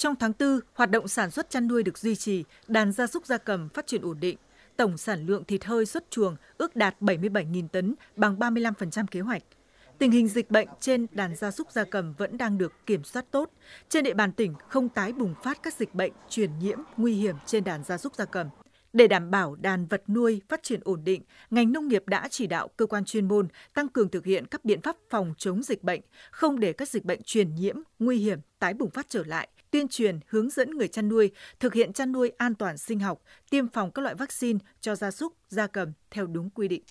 Trong tháng 4, hoạt động sản xuất chăn nuôi được duy trì, đàn gia súc gia cầm phát triển ổn định. Tổng sản lượng thịt hơi xuất chuồng ước đạt 77.000 tấn, bằng 35% kế hoạch. Tình hình dịch bệnh trên đàn gia súc gia cầm vẫn đang được kiểm soát tốt. Trên địa bàn tỉnh không tái bùng phát các dịch bệnh truyền nhiễm nguy hiểm trên đàn gia súc gia cầm. Để đảm bảo đàn vật nuôi phát triển ổn định, ngành nông nghiệp đã chỉ đạo cơ quan chuyên môn tăng cường thực hiện các biện pháp phòng chống dịch bệnh, không để các dịch bệnh truyền nhiễm, nguy hiểm tái bùng phát trở lại, tuyên truyền hướng dẫn người chăn nuôi thực hiện chăn nuôi an toàn sinh học, tiêm phòng các loại vaccine cho gia súc, gia cầm theo đúng quy định.